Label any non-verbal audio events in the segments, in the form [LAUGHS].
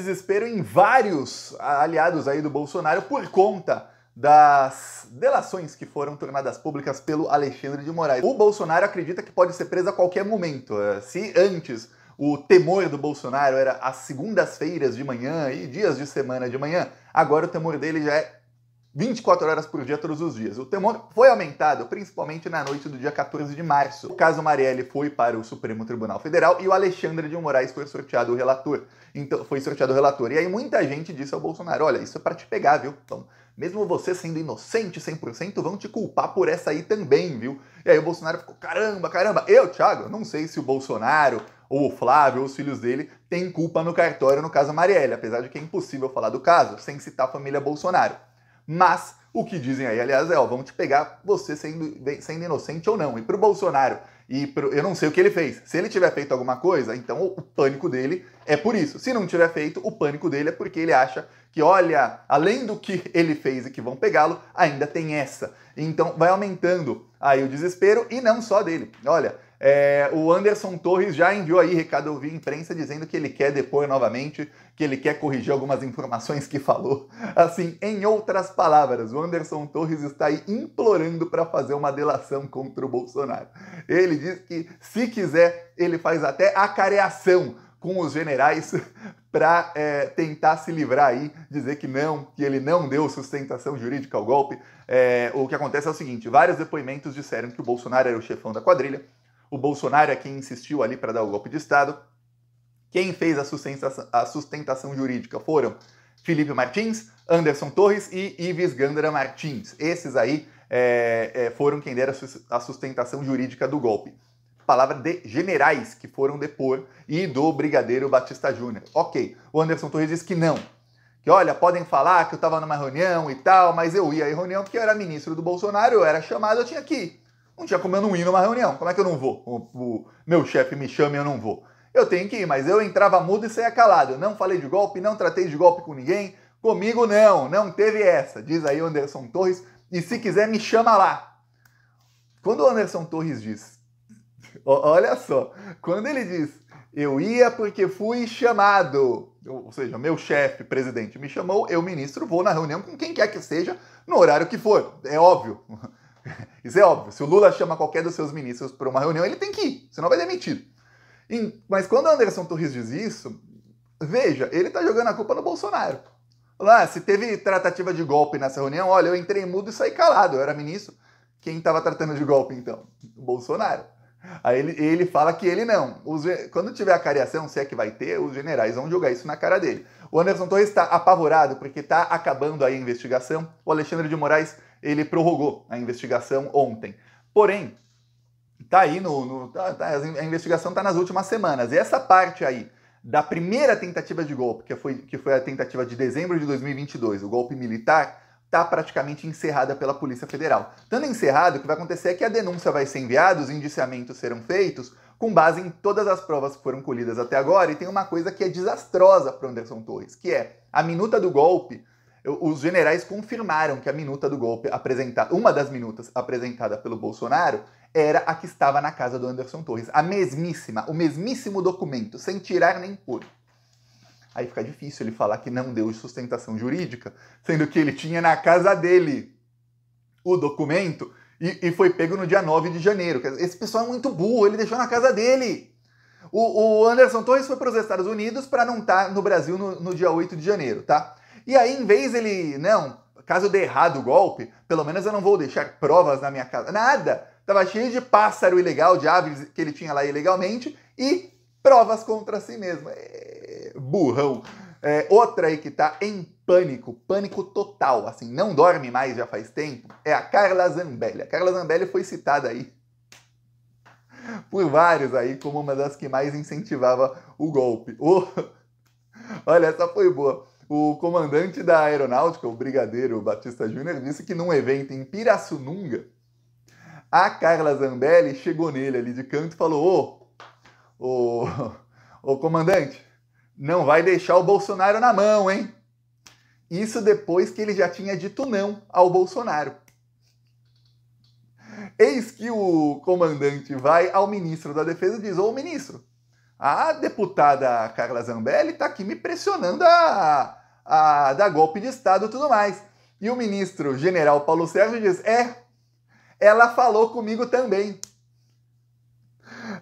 desespero em vários aliados aí do Bolsonaro por conta das delações que foram tornadas públicas pelo Alexandre de Moraes. O Bolsonaro acredita que pode ser preso a qualquer momento. Eh, se antes o temor do Bolsonaro era as segundas-feiras de manhã e dias de semana de manhã, agora o temor dele já é 24 horas por dia, todos os dias. O temor foi aumentado, principalmente na noite do dia 14 de março. O caso Marielle foi para o Supremo Tribunal Federal e o Alexandre de Moraes foi sorteado o relator. Então, foi sorteado o relator. E aí muita gente disse ao Bolsonaro: olha, isso é para te pegar, viu? Então, mesmo você sendo inocente 100%, vão te culpar por essa aí também, viu? E aí o Bolsonaro ficou: caramba, caramba. Eu, Thiago, não sei se o Bolsonaro ou o Flávio ou os filhos dele têm culpa no cartório no caso Marielle, apesar de que é impossível falar do caso sem citar a família Bolsonaro. Mas o que dizem aí, aliás, é, ó, vão te pegar você sendo, sendo inocente ou não. E para o Bolsonaro, e pro, eu não sei o que ele fez. Se ele tiver feito alguma coisa, então o, o pânico dele é por isso. Se não tiver feito, o pânico dele é porque ele acha que, olha, além do que ele fez e que vão pegá-lo, ainda tem essa. Então vai aumentando aí o desespero e não só dele. Olha, é, o Anderson Torres já enviou aí recado via imprensa dizendo que ele quer depor novamente, que ele quer corrigir algumas informações que falou. [LAUGHS] Assim, em outras palavras, o Anderson Torres está aí implorando para fazer uma delação contra o Bolsonaro. Ele diz que, se quiser, ele faz até acareação com os generais [LAUGHS] para é, tentar se livrar aí, dizer que não, que ele não deu sustentação jurídica ao golpe. É, o que acontece é o seguinte: vários depoimentos disseram que o Bolsonaro era o chefão da quadrilha, o Bolsonaro é quem insistiu ali para dar o golpe de Estado. Quem fez a sustentação, a sustentação jurídica foram Felipe Martins, Anderson Torres e Ives Gandra Martins. Esses aí é, é, foram quem deram a sustentação jurídica do golpe. Palavra de generais que foram depor e do Brigadeiro Batista Júnior. Ok, o Anderson Torres disse que não. Que olha, podem falar que eu estava numa reunião e tal, mas eu ia à reunião porque eu era ministro do Bolsonaro, eu era chamado, eu tinha que ir. Não tinha como eu não ir numa reunião. Como é que eu não vou? O, o meu chefe me chama e eu não vou. Eu tenho que ir, mas eu entrava mudo e saía calado. Eu não falei de golpe, não tratei de golpe com ninguém. Comigo não, não teve essa. Diz aí o Anderson Torres. E se quiser, me chama lá. Quando o Anderson Torres diz, olha só, quando ele diz, eu ia porque fui chamado, ou seja, meu chefe, presidente, me chamou, eu, ministro, vou na reunião com quem quer que seja, no horário que for, é óbvio. [LAUGHS] Isso é óbvio. Se o Lula chama qualquer dos seus ministros para uma reunião, ele tem que ir, senão vai demitido. Mas quando o Anderson Torres diz isso, veja, ele está jogando a culpa no Bolsonaro. Lá, se teve tratativa de golpe nessa reunião, olha, eu entrei mudo e saí calado, eu era ministro. Quem estava tratando de golpe então? O Bolsonaro. Aí ele, ele fala que ele não. Os, quando tiver a cariação, se é que vai ter, os generais vão jogar isso na cara dele. O Anderson Torres está apavorado porque está acabando aí a investigação. O Alexandre de Moraes ele prorrogou a investigação ontem. Porém, tá aí no. no tá, tá, a investigação está nas últimas semanas. E essa parte aí da primeira tentativa de golpe, que foi, que foi a tentativa de dezembro de 2022, o golpe militar, está praticamente encerrada pela Polícia Federal. Tendo encerrado, o que vai acontecer é que a denúncia vai ser enviada, os indiciamentos serão feitos com base em todas as provas que foram colhidas até agora. E tem uma coisa que é desastrosa para Anderson Torres, que é a minuta do golpe os generais confirmaram que a minuta do golpe apresentada, uma das minutas apresentada pelo Bolsonaro, era a que estava na casa do Anderson Torres. A mesmíssima, o mesmíssimo documento, sem tirar nem pôr. Aí fica difícil ele falar que não deu sustentação jurídica, sendo que ele tinha na casa dele o documento e, e foi pego no dia 9 de janeiro. Esse pessoal é muito burro, ele deixou na casa dele. O, o Anderson Torres foi para os Estados Unidos para não estar tá no Brasil no, no dia 8 de janeiro, tá? E aí, em vez ele, não, né, caso dê errado o golpe, pelo menos eu não vou deixar provas na minha casa. Nada! Tava cheio de pássaro ilegal, de aves que ele tinha lá ilegalmente e provas contra si mesmo. É, burrão. É, outra aí que tá em pânico, pânico total, assim, não dorme mais já faz tempo, é a Carla Zambelli. A Carla Zambelli foi citada aí por vários aí como uma das que mais incentivava o golpe. Oh, [LAUGHS] olha, essa foi boa. O comandante da aeronáutica, o brigadeiro Batista Júnior, disse que num evento em Pirassununga, a Carla Zambelli chegou nele ali de canto e falou: Ô, ô, ô comandante, não vai deixar o Bolsonaro na mão, hein? Isso depois que ele já tinha dito não ao Bolsonaro. Eis que o comandante vai ao ministro da Defesa e diz: Ô ministro, a deputada Carla Zambelli está aqui me pressionando a, a dar golpe de Estado e tudo mais. E o ministro general Paulo Sérgio diz: é, ela falou comigo também.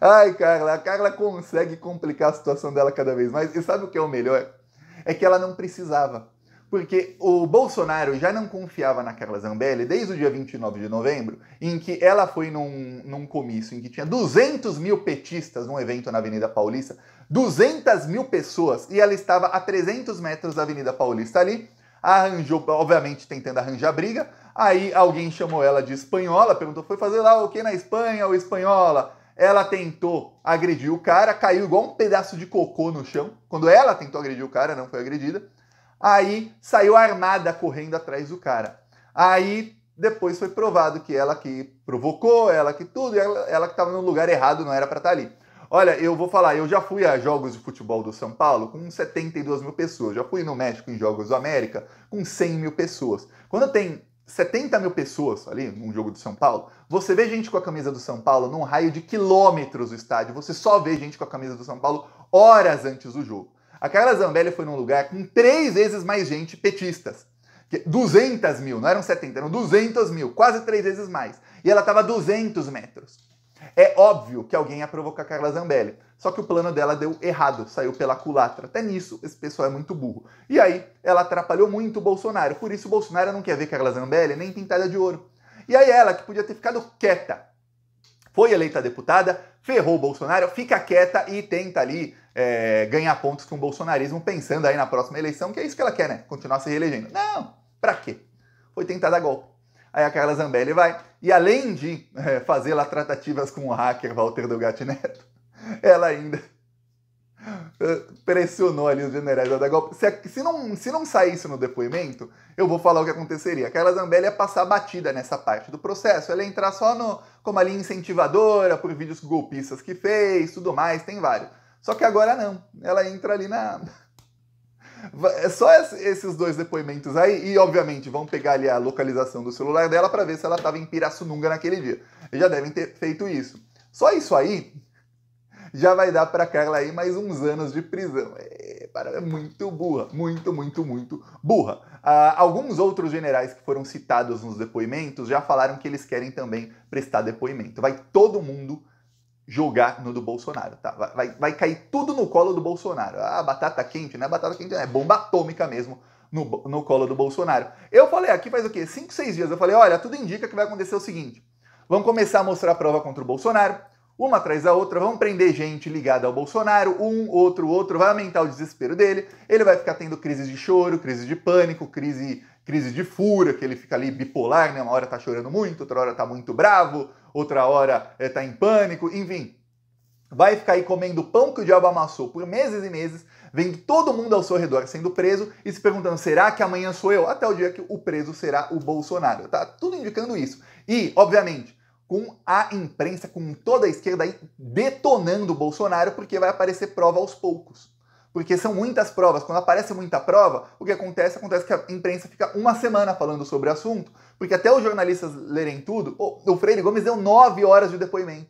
Ai, Carla, a Carla consegue complicar a situação dela cada vez mais. E sabe o que é o melhor? É que ela não precisava. Porque o Bolsonaro já não confiava na Carla Zambelli desde o dia 29 de novembro, em que ela foi num, num comício em que tinha 200 mil petistas num evento na Avenida Paulista, 200 mil pessoas e ela estava a 300 metros da Avenida Paulista ali. Arranjou, obviamente, tentando arranjar briga. Aí alguém chamou ela de espanhola, perguntou: foi fazer lá o que na Espanha, ou espanhola? Ela tentou agredir o cara, caiu igual um pedaço de cocô no chão. Quando ela tentou agredir o cara, não foi agredida. Aí saiu armada correndo atrás do cara. Aí depois foi provado que ela que provocou, ela que tudo, ela, ela que estava no lugar errado, não era para estar tá ali. Olha, eu vou falar, eu já fui a jogos de futebol do São Paulo com 72 mil pessoas, já fui no México em jogos do América com 100 mil pessoas. Quando tem 70 mil pessoas ali num jogo do São Paulo, você vê gente com a camisa do São Paulo num raio de quilômetros do estádio, você só vê gente com a camisa do São Paulo horas antes do jogo. A Carla Zambelli foi num lugar com três vezes mais gente petistas. 200 mil, não eram 70, eram 200 mil, quase três vezes mais. E ela estava a 200 metros. É óbvio que alguém ia provocar Carla Zambelli. Só que o plano dela deu errado, saiu pela culatra. Até nisso, esse pessoal é muito burro. E aí, ela atrapalhou muito o Bolsonaro. Por isso, o Bolsonaro não quer ver Carla Zambelli nem pintada de ouro. E aí, ela, que podia ter ficado quieta, foi eleita deputada, ferrou o Bolsonaro, fica quieta e tenta ali é, ganhar pontos com o bolsonarismo, pensando aí na próxima eleição, que é isso que ela quer, né? Continuar se reelegendo. Não! Pra quê? Foi tentar dar golpe. Aí a Carla Zambelli vai. E além de é, fazer lá tratativas com o hacker Walter Delgatti Neto, [LAUGHS] ela ainda é, pressionou ali os generais da golpe. Se, se, não, se não saísse no depoimento, eu vou falar o que aconteceria. A Carla Zambelli ia passar batida nessa parte do processo. Ela ia entrar só no, como ali incentivadora, por vídeos golpistas que fez, tudo mais, tem vários. Só que agora não. Ela entra ali na, é só esses dois depoimentos aí, e obviamente vão pegar ali a localização do celular dela para ver se ela estava em Pirassununga naquele dia. E já devem ter feito isso. Só isso aí já vai dar para Carla aí mais uns anos de prisão. É, é, muito burra, muito, muito, muito burra. Ah, alguns outros generais que foram citados nos depoimentos já falaram que eles querem também prestar depoimento. Vai todo mundo jogar no do Bolsonaro, tá? Vai, vai, cair tudo no colo do Bolsonaro. Ah, batata quente, não é batata quente, é bomba atômica mesmo no, no colo do Bolsonaro. Eu falei aqui faz o quê? Cinco, seis dias. Eu falei, olha, tudo indica que vai acontecer o seguinte. Vão começar a mostrar a prova contra o Bolsonaro, uma atrás da outra, Vamos prender gente ligada ao Bolsonaro, um, outro, outro, vai aumentar o desespero dele, ele vai ficar tendo crises de choro, crise de pânico, crise crise de fúria, que ele fica ali bipolar, né? Uma hora tá chorando muito, outra hora tá muito bravo, outra hora é, tá em pânico, enfim. Vai ficar aí comendo pão que o diabo amassou por meses e meses, vendo todo mundo ao seu redor sendo preso e se perguntando: será que amanhã sou eu? Até o dia que o preso será o Bolsonaro. Tá tudo indicando isso. E, obviamente, com a imprensa, com toda a esquerda aí detonando o Bolsonaro, porque vai aparecer prova aos poucos. Porque são muitas provas. Quando aparece muita prova, o que acontece? Acontece que a imprensa fica uma semana falando sobre o assunto, porque até os jornalistas lerem tudo. O Freire Gomes deu nove horas de depoimento.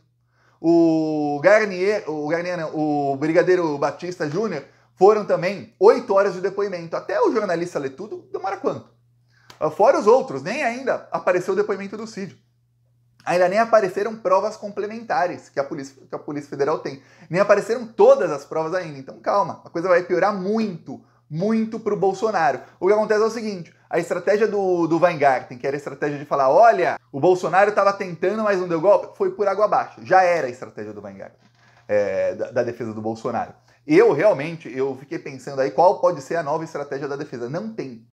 O Garnier, o, Garnier não, o Brigadeiro Batista Júnior foram também oito horas de depoimento. Até o jornalista ler tudo, demora quanto? Ah, fora os outros, nem ainda apareceu o depoimento do Cídio ainda nem apareceram provas complementares que a, Polícia, que a Polícia Federal tem. Nem apareceram todas as provas ainda. Então calma, a coisa vai piorar muito, muito para o Bolsonaro. O que acontece é o seguinte: a estratégia do, do Weingarten, que era a estratégia de falar, olha, o Bolsonaro estava tentando, mas não deu golpe, foi por água abaixo. Já era a estratégia do Weingarten, é, da, da defesa do Bolsonaro. Eu realmente eu fiquei pensando aí qual pode ser a nova estratégia da defesa. Não tem.